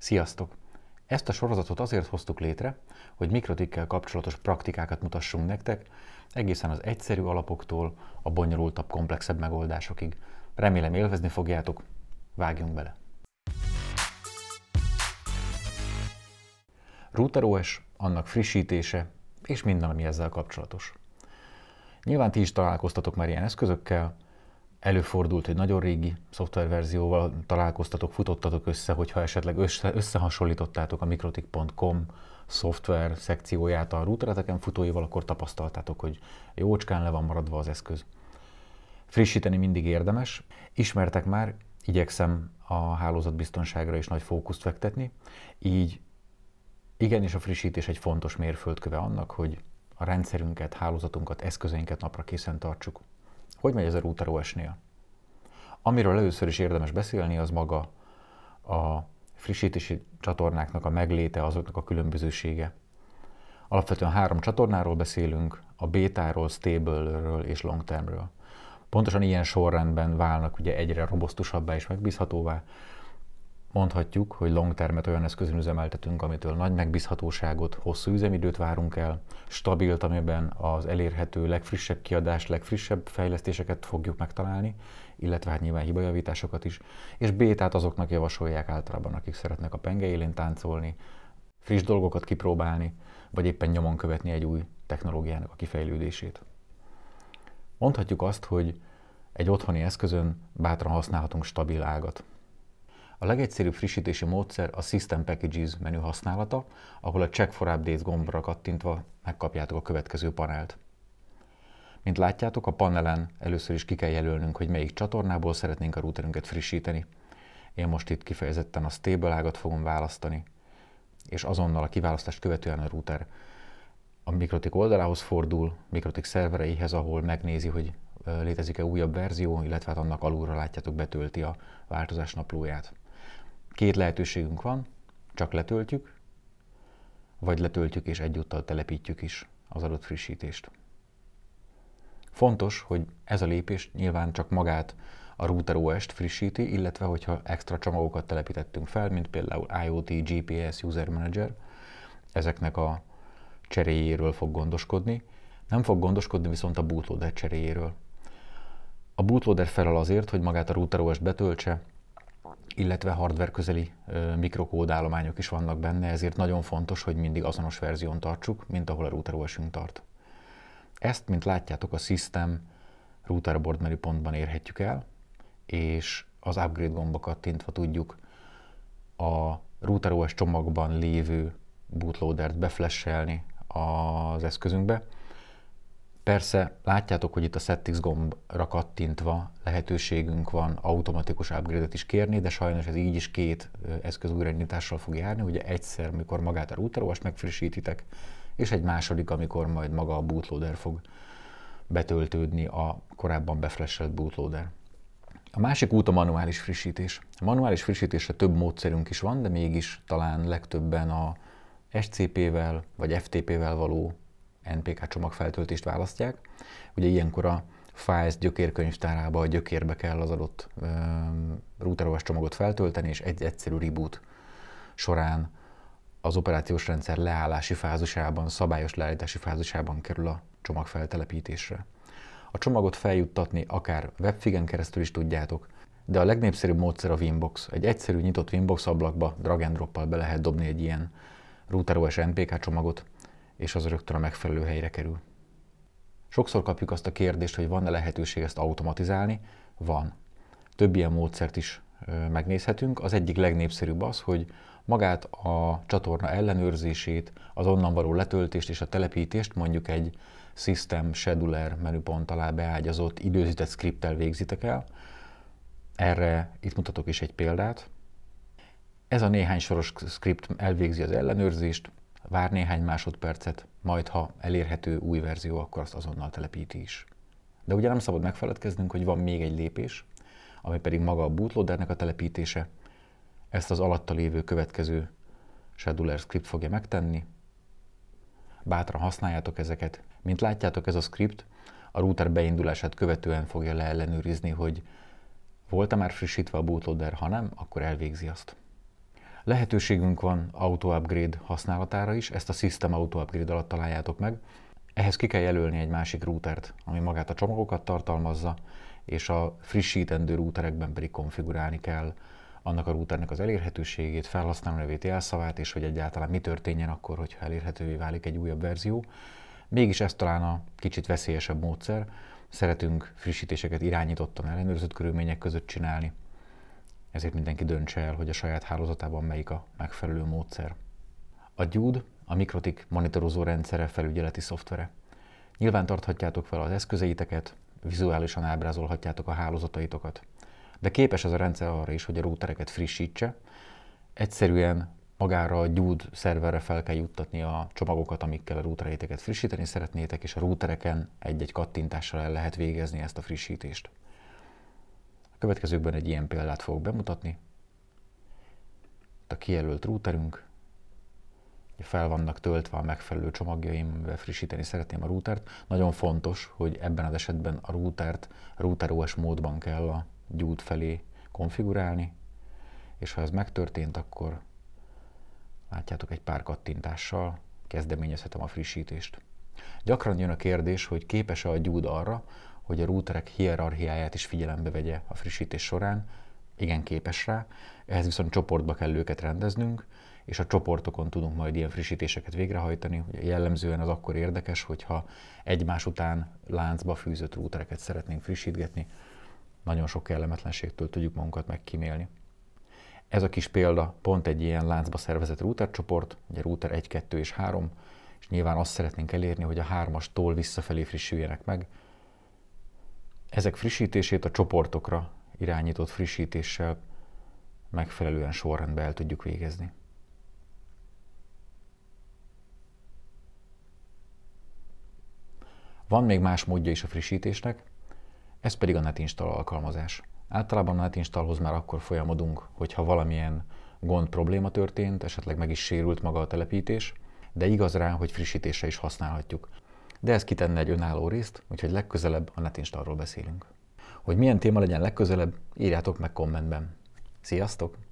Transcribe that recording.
Sziasztok! Ezt a sorozatot azért hoztuk létre, hogy mikrotikkel kapcsolatos praktikákat mutassunk nektek, egészen az egyszerű alapoktól a bonyolultabb, komplexebb megoldásokig. Remélem élvezni fogjátok, vágjunk bele! Router OS, annak frissítése és minden, ami ezzel kapcsolatos. Nyilván ti is találkoztatok már ilyen eszközökkel, előfordult, hogy nagyon régi szoftververzióval találkoztatok, futottatok össze, hogyha esetleg össze, összehasonlítottátok a mikrotik.com szoftver szekcióját a rútereteken futóival, akkor tapasztaltátok, hogy jócskán le van maradva az eszköz. Frissíteni mindig érdemes. Ismertek már, igyekszem a hálózatbiztonságra is nagy fókuszt fektetni, így igenis a frissítés egy fontos mérföldköve annak, hogy a rendszerünket, hálózatunkat, eszközeinket napra készen tartsuk. Hogy megy ez a router OS-nél? Amiről először is érdemes beszélni, az maga a frissítési csatornáknak a megléte, azoknak a különbözősége. Alapvetően három csatornáról beszélünk, a bétáról, stable ről és long termről. Pontosan ilyen sorrendben válnak ugye egyre robosztusabbá és megbízhatóvá, mondhatjuk, hogy long termet olyan eszközön üzemeltetünk, amitől nagy megbízhatóságot, hosszú üzemidőt várunk el, Stabil amiben az elérhető legfrissebb kiadás, legfrissebb fejlesztéseket fogjuk megtalálni, illetve hát nyilván hibajavításokat is, és bétát azoknak javasolják általában, akik szeretnek a penge élén táncolni, friss dolgokat kipróbálni, vagy éppen nyomon követni egy új technológiának a kifejlődését. Mondhatjuk azt, hogy egy otthoni eszközön bátran használhatunk stabil ágat, a legegyszerűbb frissítési módszer a System Packages menü használata, ahol a Check for Updates gombra kattintva megkapjátok a következő panelt. Mint látjátok, a panelen először is ki kell jelölnünk, hogy melyik csatornából szeretnénk a routerünket frissíteni. Én most itt kifejezetten a stable ágat fogom választani, és azonnal a kiválasztást követően a router a Mikrotik oldalához fordul, Mikrotik szervereihez, ahol megnézi, hogy létezik-e újabb verzió, illetve hát annak alulra látjátok betölti a változás naplóját. Két lehetőségünk van, csak letöltjük, vagy letöltjük és egyúttal telepítjük is az adott frissítést. Fontos, hogy ez a lépés nyilván csak magát a router OS-t frissíti, illetve hogyha extra csomagokat telepítettünk fel, mint például IoT, GPS, User Manager, ezeknek a cseréjéről fog gondoskodni. Nem fog gondoskodni viszont a bootloader cseréjéről. A bootloader felel azért, hogy magát a router OS betöltse, illetve hardware közeli mikrokódállományok is vannak benne, ezért nagyon fontos, hogy mindig azonos verzión tartsuk, mint ahol a router OS-ünk tart. Ezt, mint látjátok, a System router board menüpontban érhetjük el, és az upgrade gombokat tintva tudjuk a router OS csomagban lévő bootloadert beflesselni az eszközünkbe, Persze látjátok, hogy itt a Settings gombra kattintva lehetőségünk van automatikus upgrade-et is kérni, de sajnos ez így is két eszköz újraindítással fog járni. Ugye egyszer, mikor magát a routerolvas megfrissítitek, és egy második, amikor majd maga a bootloader fog betöltődni a korábban befresselt bootloader. A másik út a manuális frissítés. A manuális frissítésre több módszerünk is van, de mégis talán legtöbben a SCP-vel vagy FTP-vel való NPK csomagfeltöltést választják. Ugye ilyenkor a Files gyökérkönyvtárába, a gyökérbe kell az adott um, routerovas csomagot feltölteni, és egy egyszerű reboot során az operációs rendszer leállási fázisában, szabályos leállítási fázisában kerül a csomag feltelepítésre. A csomagot feljuttatni akár webfigen keresztül is tudjátok, de a legnépszerűbb módszer a Winbox. Egy egyszerű nyitott Winbox ablakba drag and drop be lehet dobni egy ilyen router OS NPK csomagot, és az rögtön a megfelelő helyre kerül. Sokszor kapjuk azt a kérdést, hogy van-e lehetőség ezt automatizálni? Van. Több ilyen módszert is megnézhetünk. Az egyik legnépszerűbb az, hogy magát a csatorna ellenőrzését, az onnan való letöltést és a telepítést mondjuk egy System Scheduler menüpont alá beágyazott időzített skriptel végzitek el. Erre itt mutatok is egy példát. Ez a néhány soros script elvégzi az ellenőrzést, vár néhány másodpercet, majd ha elérhető új verzió, akkor azt azonnal telepíti is. De ugye nem szabad megfeledkeznünk, hogy van még egy lépés, ami pedig maga a bootloadernek a telepítése. Ezt az alatta lévő következő scheduler script fogja megtenni. Bátran használjátok ezeket. Mint látjátok, ez a script a router beindulását követően fogja leellenőrizni, hogy volt-e már frissítve a bootloader, ha nem, akkor elvégzi azt. Lehetőségünk van auto upgrade használatára is, ezt a System Auto Upgrade alatt találjátok meg. Ehhez ki kell jelölni egy másik routert, ami magát a csomagokat tartalmazza, és a frissítendő routerekben pedig konfigurálni kell annak a routernek az elérhetőségét, felhasználó nevét, jelszavát, és hogy egyáltalán mi történjen akkor, hogyha elérhetővé válik egy újabb verzió. Mégis ez talán a kicsit veszélyesebb módszer. Szeretünk frissítéseket irányítottan ellenőrzött körülmények között csinálni, ezért mindenki döntse el, hogy a saját hálózatában melyik a megfelelő módszer. A Gyúd a Mikrotik monitorozó rendszere felügyeleti szoftvere. Nyilván tarthatjátok fel az eszközeiteket, vizuálisan ábrázolhatjátok a hálózataitokat, de képes ez a rendszer arra is, hogy a routereket frissítse, egyszerűen magára a gyúd szerverre fel kell juttatni a csomagokat, amikkel a routereiteket frissíteni szeretnétek, és a routereken egy-egy kattintással el lehet végezni ezt a frissítést. A következőkben egy ilyen példát fogok bemutatni. Itt a kijelölt routerünk, fel vannak töltve a megfelelő csomagjaim, amivel frissíteni szeretném a routert. Nagyon fontos, hogy ebben az esetben a routert router OS módban kell a gyújt felé konfigurálni, és ha ez megtörtént, akkor látjátok egy pár kattintással kezdeményezhetem a frissítést. Gyakran jön a kérdés, hogy képes-e a gyúd arra, hogy a routerek hierarchiáját is figyelembe vegye a frissítés során, igen képes rá, ehhez viszont csoportba kell őket rendeznünk, és a csoportokon tudunk majd ilyen frissítéseket végrehajtani. Ugye jellemzően az akkor érdekes, hogyha egymás után láncba fűzött routereket szeretnénk frissítgetni, nagyon sok kellemetlenségtől tudjuk magunkat megkímélni. Ez a kis példa pont egy ilyen láncba szervezett rútercsoport, ugye router 1, 2 és 3, és nyilván azt szeretnénk elérni, hogy a 3-astól visszafelé frissüljenek meg, ezek frissítését a csoportokra irányított frissítéssel megfelelően sorrendbe el tudjuk végezni. Van még más módja is a frissítésnek, ez pedig a netinstall alkalmazás. Általában a NetInstallhoz már akkor folyamodunk, hogyha valamilyen gond probléma történt, esetleg meg is sérült maga a telepítés, de igaz rá, hogy frissítésre is használhatjuk de ez kitenne egy önálló részt, úgyhogy legközelebb a Netinstarról beszélünk. Hogy milyen téma legyen legközelebb, írjátok meg kommentben. Sziasztok!